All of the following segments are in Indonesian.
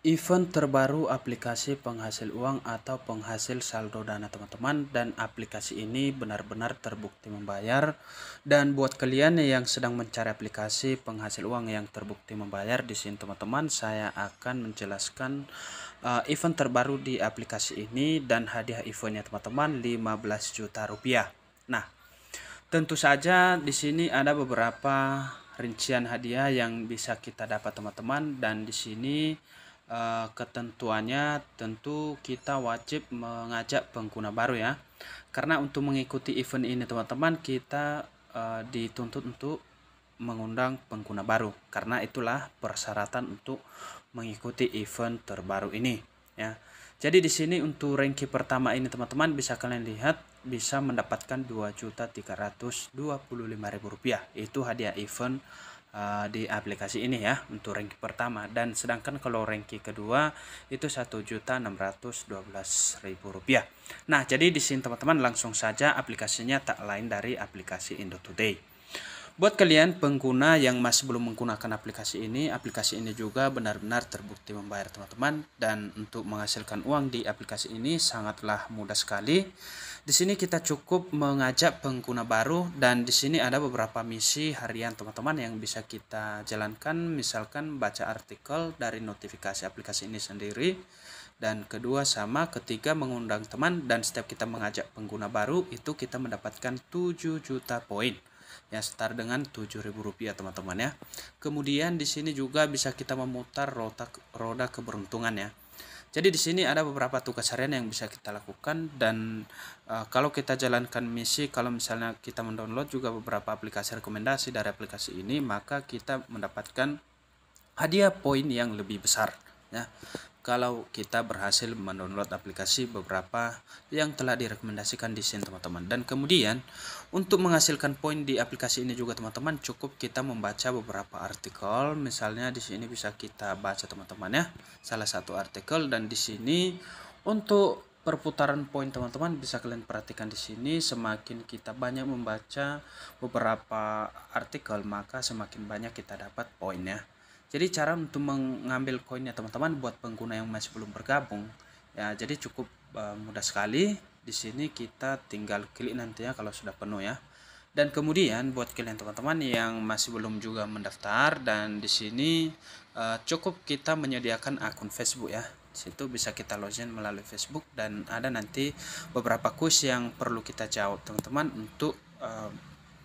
event terbaru aplikasi penghasil uang atau penghasil saldo dana teman-teman dan aplikasi ini benar-benar terbukti membayar dan buat kalian yang sedang mencari aplikasi penghasil uang yang terbukti membayar di sini teman-teman saya akan menjelaskan uh, event terbaru di aplikasi ini dan hadiah eventnya teman-teman 15 juta rupiah nah tentu saja di sini ada beberapa rincian hadiah yang bisa kita dapat teman-teman dan di sini Eh, ketentuannya tentu kita wajib mengajak pengguna baru ya. Karena untuk mengikuti event ini teman-teman kita uh, dituntut untuk mengundang pengguna baru. Karena itulah persyaratan untuk mengikuti event terbaru ini ya. Jadi di sini untuk ranking pertama ini teman-teman bisa kalian lihat bisa mendapatkan 2.325.000 rupiah. itu hadiah event Eh, di aplikasi ini ya untuk ranking pertama dan sedangkan kalau ranking kedua itu satu rp rupiah. Nah, jadi di sini teman-teman langsung saja aplikasinya tak lain dari aplikasi Indo Today. Buat kalian pengguna yang masih belum menggunakan aplikasi ini, aplikasi ini juga benar-benar terbukti membayar teman-teman dan untuk menghasilkan uang di aplikasi ini sangatlah mudah sekali di sini kita cukup mengajak pengguna baru dan di sini ada beberapa misi harian teman-teman yang bisa kita jalankan misalkan baca artikel dari notifikasi aplikasi ini sendiri dan kedua sama ketiga mengundang teman dan setiap kita mengajak pengguna baru itu kita mendapatkan 7 juta poin ya setara dengan Rp7.000 teman-teman ya. Kemudian di sini juga bisa kita memutar roda roda keberuntungan ya. Jadi di sini ada beberapa tugas harian yang bisa kita lakukan dan uh, kalau kita jalankan misi kalau misalnya kita mendownload juga beberapa aplikasi rekomendasi dari aplikasi ini maka kita mendapatkan hadiah poin yang lebih besar ya kalau kita berhasil mendownload aplikasi beberapa yang telah direkomendasikan di sini teman-teman dan kemudian untuk menghasilkan poin di aplikasi ini juga teman-teman cukup kita membaca beberapa artikel misalnya di sini bisa kita baca teman-teman ya salah satu artikel dan di sini untuk perputaran poin teman-teman bisa kalian perhatikan di sini semakin kita banyak membaca beberapa artikel maka semakin banyak kita dapat poinnya jadi cara untuk mengambil koinnya teman-teman buat pengguna yang masih belum bergabung ya jadi cukup uh, mudah sekali di sini kita tinggal klik nantinya kalau sudah penuh ya. Dan kemudian buat kalian teman-teman yang masih belum juga mendaftar dan di sini uh, cukup kita menyediakan akun Facebook ya. situ bisa kita login melalui Facebook dan ada nanti beberapa kuis yang perlu kita jawab teman-teman untuk uh,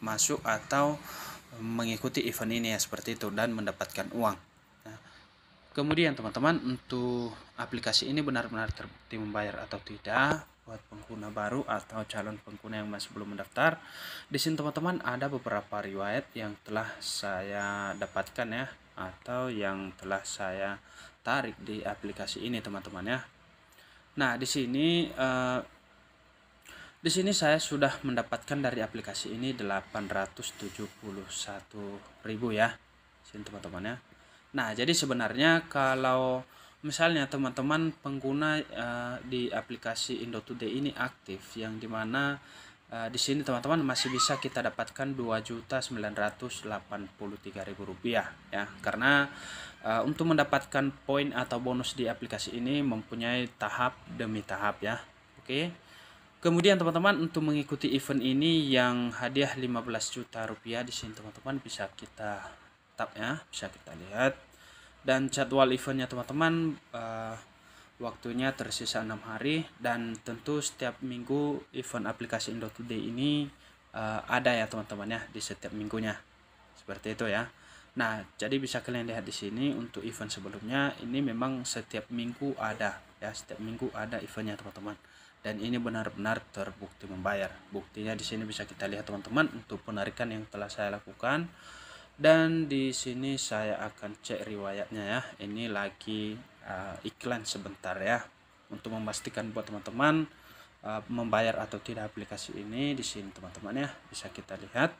masuk atau mengikuti event ini ya seperti itu dan mendapatkan uang. Nah, kemudian teman-teman untuk aplikasi ini benar-benar terbukti membayar atau tidak buat pengguna baru atau calon pengguna yang masih belum mendaftar. Di sini teman-teman ada beberapa riwayat yang telah saya dapatkan ya atau yang telah saya tarik di aplikasi ini teman-teman ya. Nah, di sini eh, di sini saya sudah mendapatkan dari aplikasi ini 871.000 ya. Sini teman-teman ya. Nah, jadi sebenarnya kalau misalnya teman-teman pengguna uh, di aplikasi Indotoday ini aktif yang dimana uh, eh, di sini teman-teman masih bisa kita dapatkan 2.983.000 rupiah, ya karena uh, untuk mendapatkan poin atau bonus di aplikasi ini mempunyai tahap demi tahap ya oke okay? Kemudian teman-teman untuk mengikuti event ini yang hadiah 15 juta rupiah di sini teman-teman bisa kita tap ya, bisa kita lihat. Dan jadwal eventnya teman-teman uh, waktunya tersisa 6 hari dan tentu setiap minggu event aplikasi Indo Today ini uh, ada ya teman-teman ya di setiap minggunya. Seperti itu ya. Nah, jadi bisa kalian lihat di sini untuk event sebelumnya ini memang setiap minggu ada ya, setiap minggu ada eventnya teman-teman dan ini benar-benar terbukti membayar. Buktinya di sini bisa kita lihat teman-teman untuk penarikan yang telah saya lakukan dan di sini saya akan cek riwayatnya ya. Ini lagi uh, iklan sebentar ya untuk memastikan buat teman-teman uh, membayar atau tidak aplikasi ini di sini teman-teman ya bisa kita lihat.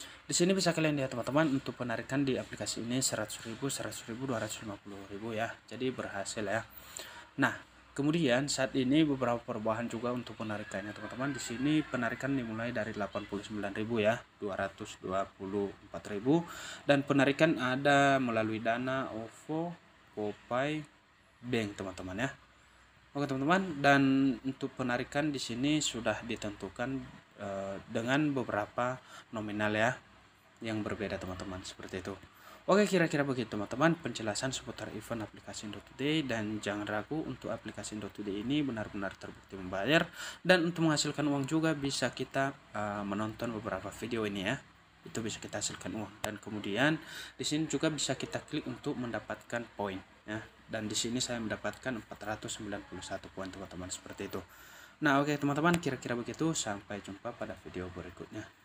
Di sini bisa kalian lihat teman-teman untuk penarikan di aplikasi ini 100.000, 100.000, 250.000 ya. Jadi berhasil ya. Nah, Kemudian saat ini beberapa perubahan juga untuk penarikannya teman-teman. Di sini penarikan dimulai dari 89.000 ya, 224.000 dan penarikan ada melalui Dana, OVO, Popay, Bank teman-teman ya. Oke teman-teman dan untuk penarikan di sini sudah ditentukan eh, dengan beberapa nominal ya yang berbeda teman-teman seperti itu. Oke kira-kira begitu teman-teman penjelasan seputar event aplikasi Indotoday dan jangan ragu untuk aplikasi Indotoday ini benar-benar terbukti membayar dan untuk menghasilkan uang juga bisa kita uh, menonton beberapa video ini ya itu bisa kita hasilkan uang dan kemudian di sini juga bisa kita klik untuk mendapatkan poin ya dan di sini saya mendapatkan 491 poin teman-teman seperti itu nah oke teman-teman kira-kira begitu sampai jumpa pada video berikutnya